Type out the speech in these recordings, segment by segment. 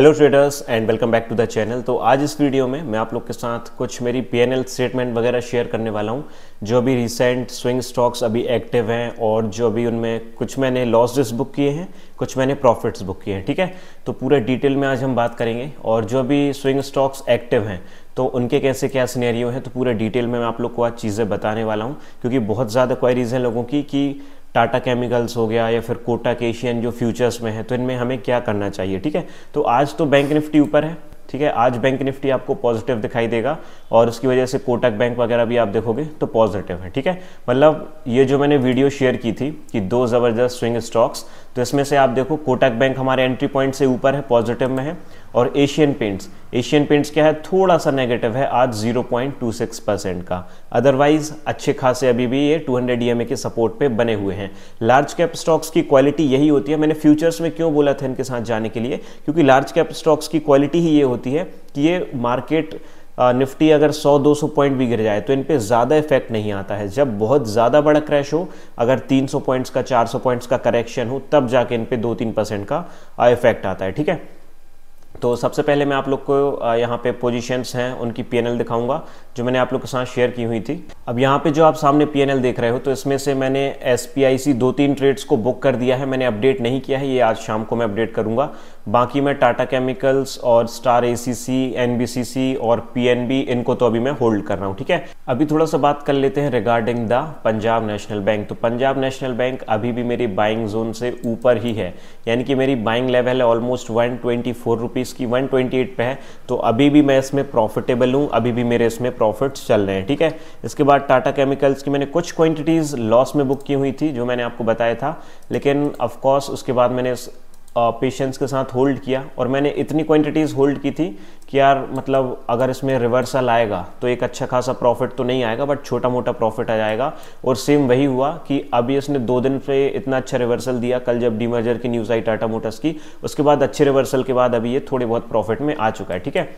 hello traders and welcome back to the channel तो आज इस वीडियो में मैं आप लोग के साथ कुछ मेरी पीएनएल स्टेटमेंट वगैरह शेयर करने वाला हूं जो अभी रिसेंट स्विंग स्टॉक्स अभी एक्टिव हैं और जो अभी उनमें कुछ मैंने लॉसेस बुक किए हैं कुछ मैंने प्रॉफिट्स बुक किए हैं ठीक है तो पूरे डिटेल में आज हम बात करेंगे और जो अभी स्विंग स्टॉक्स एक्टिव हैं तो उनके कैसे क्या सीनेरियो हैं तो पूरे डिटेल में मैं आप लोग को आज चीज़ें बताने वाला हूँ क्योंकि बहुत ज़्यादा क्वारीज़ हैं लोगों की कि टाटा केमिकल्स हो गया या फिर कोटा केशियन जो फ्यूचर्स में है तो इनमें हमें क्या करना चाहिए ठीक है तो आज तो बैंक निफ्टी ऊपर है ठीक है आज बैंक निफ्टी आपको पॉजिटिव दिखाई देगा और उसकी वजह से कोटक बैंक वगैरह भी आप देखोगे तो पॉजिटिव है ठीक है मतलब ये जो मैंने वीडियो शेयर की थी कि दो ज़बरदस्त स्विंग स्टॉक्स तो इसमें से आप देखो कोटक बैंक हमारे एंट्री पॉइंट से ऊपर है पॉजिटिव में है और एशियन पेंट्स एशियन पेंट्स क्या है थोड़ा सा नेगेटिव है आज 0.26 परसेंट का अदरवाइज अच्छे खासे अभी भी ये 200 डीएमए के सपोर्ट पे बने हुए हैं लार्ज कैप स्टॉक्स की क्वालिटी यही होती है मैंने फ्यूचर्स में क्यों बोला था इनके साथ जाने के लिए क्योंकि लार्ज कैप स्टॉक्स की क्वालिटी ही ये होती है कि ये मार्केट निफ्टी अगर 100-200 पॉइंट भी गिर जाए तो इन पर ज़्यादा इफेक्ट नहीं आता है जब बहुत ज़्यादा बड़ा क्रैश हो अगर 300 पॉइंट्स का 400 पॉइंट्स का करेक्शन हो तब जाके इन पर दो तीन परसेंट का इफेक्ट आता है ठीक है तो सबसे पहले मैं आप लोग को यहाँ पे पोजीशंस हैं उनकी पीएनएल दिखाऊंगा जो मैंने आप लोग के साथ शेयर की हुई थी अब यहाँ पे जो आप सामने पीएनएल देख रहे हो तो इसमें से मैंने एस दो तीन ट्रेड्स को बुक कर दिया है मैंने अपडेट नहीं किया है ये आज शाम को मैं अपडेट करूंगा बाकी मैं टाटा केमिकल्स और स्टार एसीसी एनबीसीसी और पीएनबी इनको तो अभी मैं होल्ड कर रहा हूँ ठीक है अभी थोड़ा सा बात कर लेते हैं regarding the Punjab national bank तो पंजाब नेशनल बैंक अभी भी मेरी बाइंग जोन से ऊपर ही है यानी कि मेरी बाइंग लेवल है almost one twenty four rupees की वन ट्वेंटी एट पे है तो अभी भी मैं इसमें प्रॉफिटेबल हूँ अभी भी मेरे इसमें प्रॉफिट्स चल रहे हैं ठीक है इसके बाद टाटा केमिकल्स की मैंने कुछ क्वान्टिटीज लॉस में बुक की हुई थी जो मैंने आपको बताया था लेकिन ऑफकोर्स उसके बाद मैंने पेशेंट्स के साथ होल्ड किया और मैंने इतनी क्वांटिटीज़ होल्ड की थी कि यार मतलब अगर इसमें रिवर्सल आएगा तो एक अच्छा खासा प्रॉफिट तो नहीं आएगा बट छोटा मोटा प्रॉफिट आ जाएगा और सेम वही हुआ कि अभी इसने दो दिन पे इतना अच्छा रिवर्सल दिया कल जब डीमर्जर की न्यूज़ आई टाटा मोटर्स की उसके बाद अच्छे रिवर्सल के बाद अभी ये थोड़े बहुत प्रॉफिट में आ चुका है ठीक है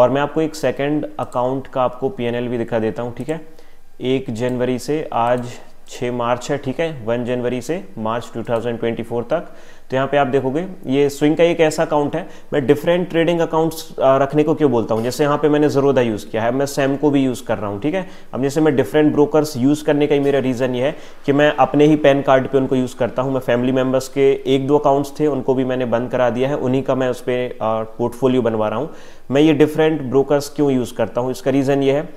और मैं आपको एक सेकेंड अकाउंट का आपको पी भी दिखा देता हूँ ठीक है एक जनवरी से आज छः मार्च है ठीक है वन जनवरी से मार्च 2024 तक तो यहाँ पे आप देखोगे ये स्विंग का एक ऐसा अकाउंट है मैं डिफरेंट ट्रेडिंग अकाउंट्स रखने को क्यों बोलता हूँ जैसे यहाँ पे मैंने जरोदा यूज़ किया है मैं सैम को भी यूज़ कर रहा हूँ ठीक है अब जैसे मैं डिफरेंट ब्रोकर्स यूज़ करने का ही मेरा रीज़न ये है कि मैं अपने ही पैन कार्ड पर उनको यूज़ करता हूँ मैं फैमिली मेम्बर्स के एक दो अकाउंट्स थे उनको भी मैंने बंद करा दिया है उन्हीं का मैं उस पर पोर्टफोलियो बनवा रहा हूँ मैं ये डिफरेंट ब्रोकर्स क्यों यूज़ करता हूँ इसका रीज़न ये है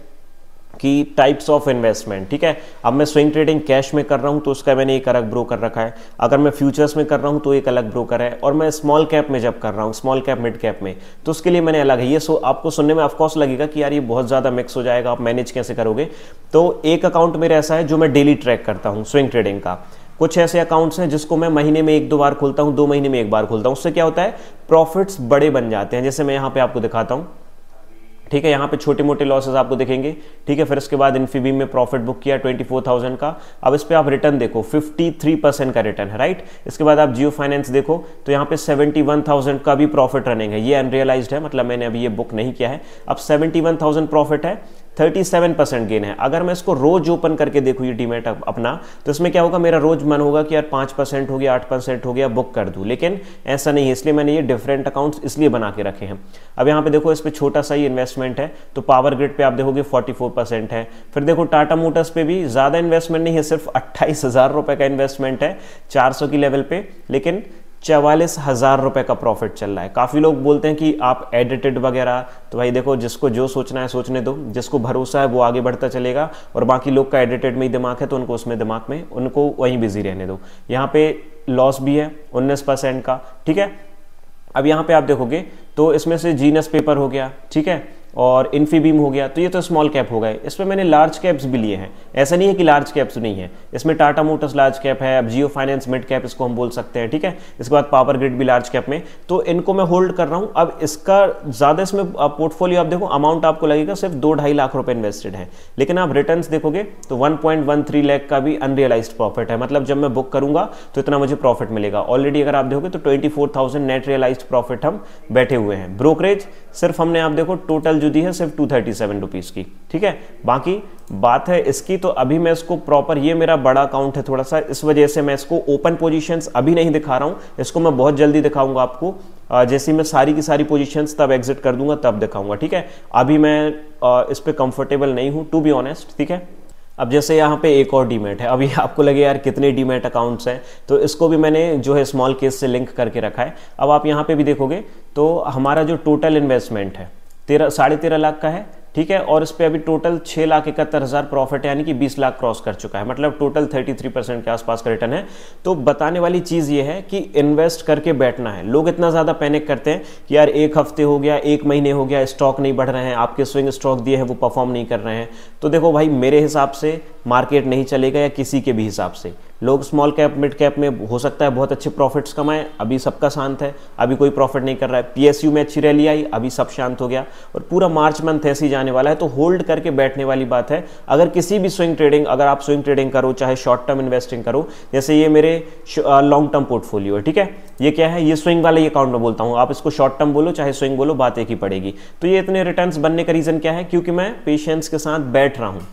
कि टाइप्स ऑफ इन्वेस्टमेंट ठीक है अब मैं स्विंग ट्रेडिंग कैश में कर रहा हूँ तो उसका मैंने एक अलग ब्रोकर रखा है अगर मैं फ्यूचर्स में कर रहा हूँ तो एक अलग ब्रोकर है और मैं स्मॉल कैप में जब कर रहा हूँ स्मॉल कैप मिड कैप में तो उसके लिए मैंने अलग है ये सो आपको सुनने में ऑफकोर्स लगेगा कि यार ये बहुत ज़्यादा मिक्स हो जाएगा आप मैनेज कैसे करोगे तो एक अकाउंट मेरा ऐसा है जो मैं डेली ट्रैक करता हूँ स्विंग ट्रेडिंग का कुछ ऐसे अकाउंट्स हैं जिसको मैं महीने में एक दो बार खोलता हूँ दो महीने में एक बार खोलता हूँ उससे क्या होता है प्रॉफिट्स बड़े बन जाते हैं जैसे मैं यहाँ पे आपको दिखाता हूँ ठीक है यहाँ पे छोटे मोटे लॉसेस आपको दिखेंगे ठीक है फिर उसके बाद इन्फीबीम में प्रॉफिट बुक किया 24,000 का अब इस पर आप रिटर्न देखो 53 परसेंट का रिटर्न है राइट इसके बाद आप जियो फाइनेंस देखो तो यहाँ पे 71,000 का भी प्रॉफिट रनिंग है ये अनरियलाइज्ड है मतलब मैंने अभी ये बुक नहीं किया है अब 71,000 प्रॉफिट है 37 परसेंट गेन है अगर मैं इसको रोज ओपन करके देखू ये डीमेट अपना तो इसमें क्या होगा मेरा रोज मन होगा कि यार पांच परसेंट हो गया आठ परसेंट हो गया बुक कर दू लेकिन ऐसा नहीं है इसलिए मैंने ये डिफरेंट अकाउंट्स इसलिए बना के रखे हैं अब यहाँ पे देखो इस पर छोटा सा ही इन्वेस्टमेंट है तो पावर ग्रिड पर आप देखोगे फोर्टी परसेंट है फिर देखो टाटा मोटर्स पर भी ज़्यादा इन्वेस्टमेंट नहीं है सिर्फ अट्ठाईस हज़ार रुपये का इन्वेस्टमेंट है चार की लेवल पे लेकिन चवालीस हज़ार रुपये का प्रॉफिट चल रहा है काफ़ी लोग बोलते हैं कि आप एडिटेड वगैरह तो भाई देखो जिसको जो सोचना है सोचने दो जिसको भरोसा है वो आगे बढ़ता चलेगा और बाकी लोग का एडिटेड में ही दिमाग है तो उनको उसमें दिमाग में उनको वहीं बिजी रहने दो यहाँ पे लॉस भी है उन्नीस परसेंट का ठीक है अब यहाँ पे आप देखोगे तो इसमें से जीनस पेपर हो गया ठीक है और इन्फीबीम हो गया तो ये तो स्मॉल कैप हो गए इसमें मैंने लार्ज कैप्स भी लिए हैं ऐसा नहीं है कि लार्ज कैप्स नहीं है इसमें टाटा मोटर्स लार्ज कैप है अब जियो फाइनेंस मिड कैप इसको हम बोल सकते हैं ठीक है इसके बाद पावर ग्रिड भी लार्ज कैप में तो इनको मैं होल्ड कर रहा हूँ अब इसका ज़्यादा इसमें पोर्टफोलियो आप देखो अमाउंट आपको लगेगा सिर्फ दो ढाई लाख रुपये इन्वेस्टेड है लेकिन आप रिटर्न देखोगे तो वन लाख का भी अनरियलाइज प्रॉफिट है मतलब जब मैं बुक करूंगा तो इतना मुझे प्रॉफिट मिलेगा ऑलरेडी अगर आप देखोगे तो ट्वेंटी नेट रियलाइज प्रॉफिट हम बैठे हुए हैं ब्रोकरेज सिर्फ हमने आप देखो टोटल जो दी है सिर्फ टू थर्टी सेवन रुपीज़ की ठीक है बाकी बात है इसकी तो अभी मैं इसको प्रॉपर ये मेरा बड़ा अकाउंट है थोड़ा सा इस वजह से मैं इसको ओपन पोजिशन अभी नहीं दिखा रहा हूँ इसको मैं बहुत जल्दी दिखाऊंगा आपको जैसे मैं सारी की सारी पोजीशंस तब एग्जिट कर दूंगा तब दिखाऊंगा ठीक है अभी मैं इस पर कंफर्टेबल नहीं हूँ टू बी ऑनेस्ट ठीक है अब जैसे यहाँ पे एक और डीमेट है अभी आपको लगे यार कितने डीमेट अकाउंट्स हैं तो इसको भी मैंने जो है स्मॉल केस से लिंक करके रखा है अब आप यहाँ पे भी देखोगे तो हमारा जो टोटल इन्वेस्टमेंट है तेरह साढ़े तेरह लाख का है ठीक है और इस पर अभी टोटल छः लाख इकहत्तर हज़ार प्रॉफिट यानी कि बीस लाख क्रॉस कर चुका है मतलब टोटल थर्टी थ्री परसेंट के आसपास का रिटर्न है तो बताने वाली चीज़ ये है कि इन्वेस्ट करके बैठना है लोग इतना ज़्यादा पैनिक करते हैं कि यार एक हफ्ते हो गया एक महीने हो गया स्टॉक नहीं बढ़ रहे हैं आपके स्विंग स्टॉक दिए हैं वो परफॉर्म नहीं कर रहे हैं तो देखो भाई मेरे हिसाब से मार्केट नहीं चलेगा या किसी के भी हिसाब से लोग स्मॉल कैप मिड कैप में हो सकता है बहुत अच्छे प्रॉफिट्स कमाएं अभी सबका शांत है अभी कोई प्रॉफिट नहीं कर रहा है पीएसयू में अच्छी रैली आई अभी सब शांत हो गया और पूरा मार्च मंथ ऐसे ही जाने वाला है तो होल्ड करके बैठने वाली बात है अगर किसी भी स्विंग ट्रेडिंग अगर आप स्विंग ट्रेडिंग करो चाहे शॉर्ट टर्म इन्वेस्टिंग करो जैसे ये मेरे लॉन्ग टर्म पोर्टफोलियो है ठीक है ये क्या है ये स्विंग वाले अकाउंट में बोलता हूँ आप इसको शॉर्ट टर्म बोलो चाहे स्विंग बोलो बात एक ही पड़ेगी तो ये इतने रिटर्न बनने का रीज़न क्या है क्योंकि मैं पेशेंस के साथ बैठ रहा हूँ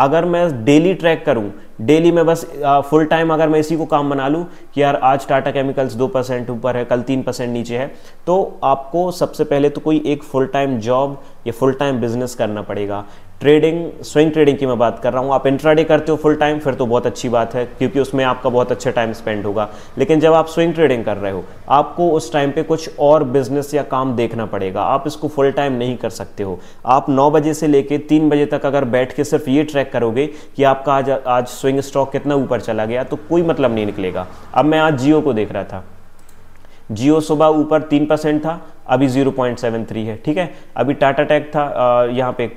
अगर मैं डेली ट्रैक करूं डेली मैं बस फुल टाइम अगर मैं इसी को काम बना लूं कि यार आज टाटा केमिकल्स दो परसेंट ऊपर है कल तीन परसेंट नीचे है तो आपको सबसे पहले तो कोई एक फुल टाइम जॉब या फुल टाइम बिजनेस करना पड़ेगा ट्रेडिंग स्विंग ट्रेडिंग की मैं बात कर रहा हूँ आप इंट्राडे करते हो फुल टाइम फिर तो बहुत अच्छी बात है क्योंकि उसमें आपका बहुत अच्छा टाइम स्पेंड होगा लेकिन जब आप स्विंग ट्रेडिंग कर रहे हो आपको उस टाइम पे कुछ और बिजनेस या काम देखना पड़ेगा आप इसको फुल टाइम नहीं कर सकते हो आप नौ बजे से लेकर तीन बजे तक अगर बैठ के सिर्फ ये ट्रैक करोगे कि आपका आज आज स्विंग स्टॉक कितना ऊपर चला गया तो कोई मतलब नहीं निकलेगा अब मैं आज जियो को देख रहा था जियो सुबह ऊपर तीन परसेंट था अभी जीरो पॉइंट सेवन थ्री है ठीक है अभी टाटा टैक था यहाँ पे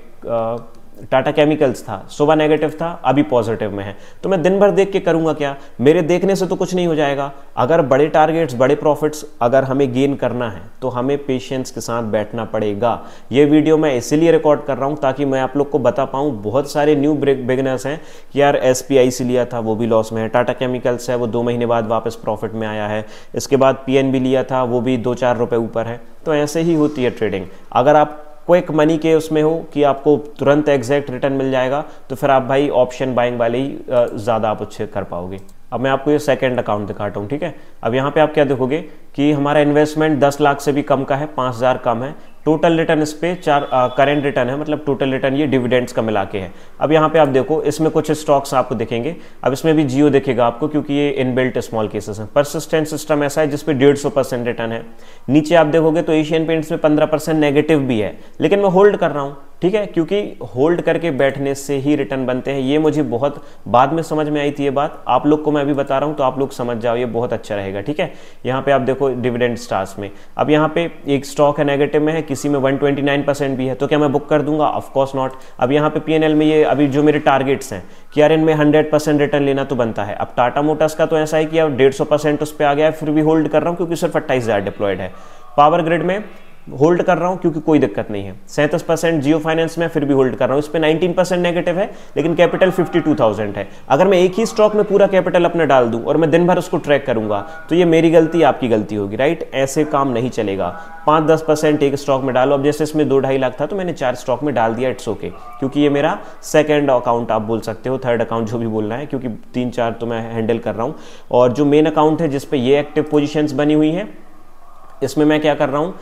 टाटा केमिकल्स था सुबह नेगेटिव था अभी पॉजिटिव में है तो मैं दिन भर देख के करूंगा क्या मेरे देखने से तो कुछ नहीं हो जाएगा अगर बड़े टारगेट्स बड़े प्रॉफिट्स अगर हमें गेन करना है तो हमें पेशेंस के साथ बैठना पड़ेगा ये वीडियो मैं इसीलिए रिकॉर्ड कर रहा हूँ ताकि मैं आप लोग को बता पाऊँ बहुत सारे न्यू बिगनर्स हैं कि यार एस से लिया था वो भी लॉस में है टाटा केमिकल्स है वो दो महीने बाद वापस प्रॉफिट में आया है इसके बाद पी लिया था वो भी दो चार रुपये ऊपर है तो ऐसे ही होती है ट्रेडिंग अगर आप क्विक मनी के उसमें हो कि आपको तुरंत एग्जैक्ट रिटर्न मिल जाएगा तो फिर आप भाई ऑप्शन बाइंग वाले ही ज़्यादा आप अच्छे कर पाओगे अब मैं आपको ये सेकंड अकाउंट दिखाता हूँ ठीक है अब यहाँ पे आप क्या देखोगे कि हमारा इन्वेस्टमेंट 10 लाख से भी कम का है 5000 कम है टोटल रिटर्न इस पर चार करेंट रिटर्न है मतलब टोटल रिटर्न ये डिविडेंड्स का मिला के है अब यहाँ पे आप देखो इसमें कुछ स्टॉक्स आपको दिखेंगे अब इसमें भी जियो देखेगा आपको क्योंकि ये इनबिल्ट स्मॉल केसेस हैं परसिस्टेंट सिस्टम ऐसा है जिसपे डेढ़ सौ परसेंट रिटर्न है नीचे आप देखोगे तो एशियन पेंट्स में पंद्रह परसेंट नेगेटिव भी है लेकिन मैं होल्ड कर रहा हूँ ठीक है क्योंकि होल्ड करके बैठने से ही रिटर्न बनते हैं ये मुझे बहुत बाद में समझ में आई थी ये बात आप लोग को मैं अभी बता रहा हूं तो आप लोग समझ जाओ ये बहुत अच्छा रहेगा ठीक है यहां पे आप देखो डिविडेंड स्टार्स में अब यहां पे एक स्टॉक है नेगेटिव में है किसी में 129 परसेंट भी है तो क्या मैं बुक कर दूंगा ऑफकोर्स नॉट अब पी एन एल में ये अभी जो मेरे टारगेट्स हैं कि यार इनमें हंड्रेड परसेंट रिटर्न लेना तो बनता है अब टाटा मोटर्स का तो ऐसा है कि अब डेढ़ सौ परसेंट उस पर आ गया फिर भी होल्ड कर रहा हूँ क्योंकि सिर्फ अट्ठाईस डिप्लॉयड है पावर ग्रिड में होल्ड कर रहा हूं क्योंकि कोई दिक्कत नहीं है सैंतीस परसेंट जियो फाइनेंस में फिर भी होल्ड कर रहा हूँ इस पर नाइनटीन परसेंट नेगेटिव है लेकिन कैपिटल फिफ्टी टू थाउजेंड है अगर मैं एक ही स्टॉक में पूरा कैपिटल अपना डाल दूं और मैं दिन भर उसको ट्रैक करूंगा तो ये मेरी गलती आपकी गलती होगी राइट ऐसे काम नहीं चलेगा पाँच दस परसेंट एक स्टॉक में डालो अब जैसे इसमें दो ढाई लाख था तो मैंने चार स्टॉक में डाल दिया इट्स ओके क्योंकि ये मेरा सेकेंड अकाउंट आप बोल सकते हो थर्ड अकाउंट जो भी बोलना है क्योंकि तीन चार तो मैं हैंडल कर रहा हूँ और जो मेन अकाउंट है जिसपे ये एक्टिव पोजिशन बनी हुई है इसमें मैं क्या कर रहा हूँ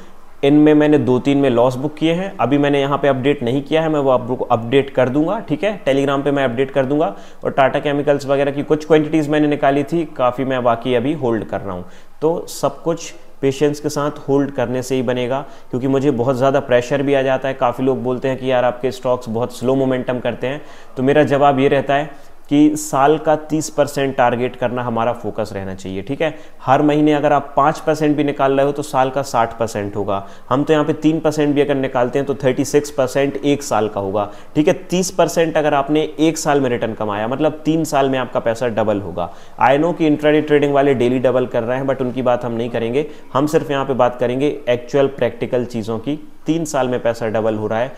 इनमें मैंने दो तीन में लॉस बुक किए हैं अभी मैंने यहाँ पे अपडेट नहीं किया है मैं वो को अपडेट कर दूंगा ठीक है टेलीग्राम पे मैं अपडेट कर दूंगा और टाटा केमिकल्स वगैरह की कुछ क्वांटिटीज़ मैंने निकाली थी काफ़ी मैं बाकी अभी होल्ड कर रहा हूँ तो सब कुछ पेशेंस के साथ होल्ड करने से ही बनेगा क्योंकि मुझे बहुत ज़्यादा प्रेशर भी आ जाता है काफ़ी लोग बोलते हैं कि यार आपके स्टॉक्स बहुत स्लो मोमेंटम करते हैं तो मेरा जवाब ये रहता है कि साल का 30 परसेंट टारगेट करना हमारा फोकस रहना चाहिए ठीक है हर महीने अगर आप 5 परसेंट भी निकाल रहे हो तो साल का 60 परसेंट होगा हम तो यहाँ पे 3 परसेंट भी अगर निकालते हैं तो 36 परसेंट एक साल का होगा ठीक है 30 परसेंट अगर आपने एक साल में रिटर्न कमाया मतलब तीन साल में आपका पैसा डबल होगा आई नो कि इंट्राडे ट्रेडिंग वाले डेली डबल कर रहे हैं बट उनकी बात हम नहीं करेंगे हम सिर्फ यहाँ पर बात करेंगे एक्चुअल प्रैक्टिकल चीज़ों की तीन साल में पैसा डबल हो रहा है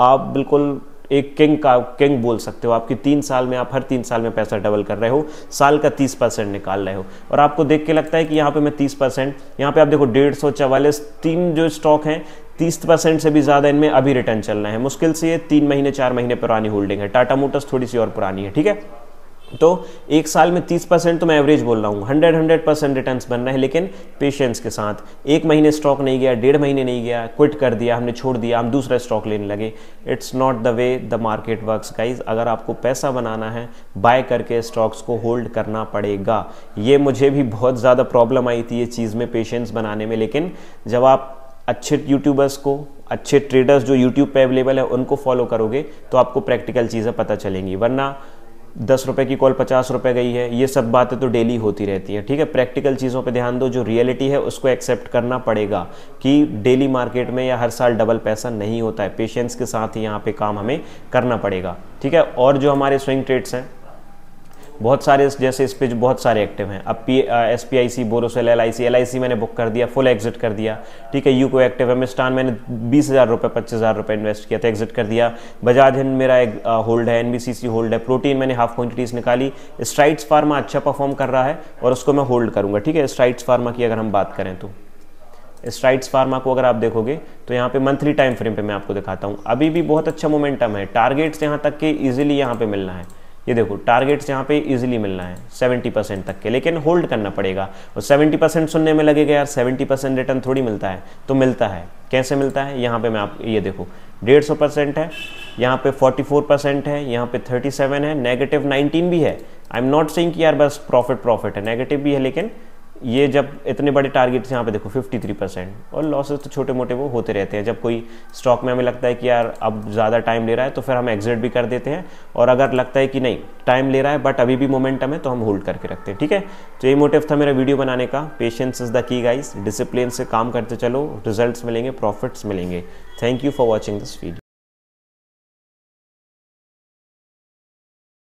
आप बिल्कुल एक किंग का किंग बोल सकते हो आपकी तीन साल में आप हर तीन साल में पैसा डबल कर रहे हो साल का तीस परसेंट निकाल रहे हो और आपको देख के लगता है कि यहाँ पे मैं तीस परसेंट यहाँ पे आप देखो डेढ़ सौ चवालीस तीन जो स्टॉक हैं तीस परसेंट से भी ज़्यादा इनमें अभी रिटर्न चलना है मुश्किल से ये तीन महीने चार महीने पुरानी होल्डिंग है टाटा मोटर्स थोड़ी सी और पुरानी है ठीक है तो एक साल में 30 परसेंट तो मैं एवरेज बोल रहा हूँ 100 100 परसेंट रिटर्न बन रहे हैं लेकिन पेशेंस के साथ एक महीने स्टॉक नहीं गया डेढ़ महीने नहीं गया क्विट कर दिया हमने छोड़ दिया हम दूसरा स्टॉक लेने लगे it's not the way the market work guys अगर आपको पैसा बनाना है बाय करके स्टॉक्स को होल्ड करना पड़ेगा ये मुझे भी बहुत ज़्यादा प्रॉब्लम आई थी ये चीज़ में पेशेंस बनाने में लेकिन जब आप अच्छे यूट्यूबर्स को अच्छे ट्रेडर्स जो यूट्यूब पर अवेलेबल है उनको फॉलो करोगे तो आपको प्रैक्टिकल चीज़ें पता चलेंगी वरना दस रुपये की कॉल पचास रुपये गई है ये सब बातें तो डेली होती रहती हैं ठीक है प्रैक्टिकल चीज़ों पे ध्यान दो जो रियलिटी है उसको एक्सेप्ट करना पड़ेगा कि डेली मार्केट में या हर साल डबल पैसा नहीं होता है पेशेंस के साथ ही यहाँ पे काम हमें करना पड़ेगा ठीक है और जो हमारे स्विंग ट्रेड्स हैं बहुत सारे जैसे इस पेज बहुत सारे एक्टिव हैं अब P S P I C Borosil L I C L I C मैंने बुक कर दिया फुल एग्जिट कर दिया ठीक है यू को एक्टिव है मिस्टान मैंने बीस हज़ार रुपये पच्चीस हज़ार रुपये इन्वेस्ट किया था एग्जिट कर दिया बजाज हिंद मेरा एक होल्ड है N B C C hold है प्रोटीन मैंने हाफ क्वान्टिटीज़ निकाली स्ट्राइट्स फार्मा अच्छा परफॉर्म कर रहा है और उसको मैं होल्ड करूँगा ठीक है स्ट्राइट्स फार्मा की अगर हम बात करें तो स्ट्राइट्स फार्मा को अगर आप देखोगे तो यहाँ पे मंथली टाइम फ्रेम पे मैं आपको दिखाता हूँ अभी भी बहुत अच्छा मोमेंटम है टारगेट्स यहाँ तक के इजीली यहाँ पे मिलना है ये देखो टारगेट्स यहाँ पे इजीली मिलना है 70 परसेंट तक के लेकिन होल्ड करना पड़ेगा और 70 परसेंट सुनने में लगेगा यार 70 परसेंट रिटर्न थोड़ी मिलता है तो मिलता है कैसे मिलता है यहाँ पे मैं आप ये देखो डेढ़ सौ परसेंट है यहाँ पे 44 परसेंट है यहाँ पे 37 है नेगेटिव 19 भी है आई एम नॉट सेइंग कि यार बस प्रॉफिट प्रॉफिट है नेगेटिव भी है लेकिन ये जब इतने बड़े टारगेट्स यहाँ पे देखो 53 परसेंट और लॉसेज तो छोटे मोटे वो होते रहते हैं जब कोई स्टॉक में हमें लगता है कि यार अब ज़्यादा टाइम ले रहा है तो फिर हम एग्जिट भी कर देते हैं और अगर लगता है कि नहीं टाइम ले रहा है बट अभी भी मोमेंटम है तो हम होल्ड करके रखते हैं ठीक है तो ये मोटिव था मेरा वीडियो बनाने का patience is the key guys discipline से काम करते चलो रिजल्ट मिलेंगे प्रॉफिट्स मिलेंगे thank you for watching this video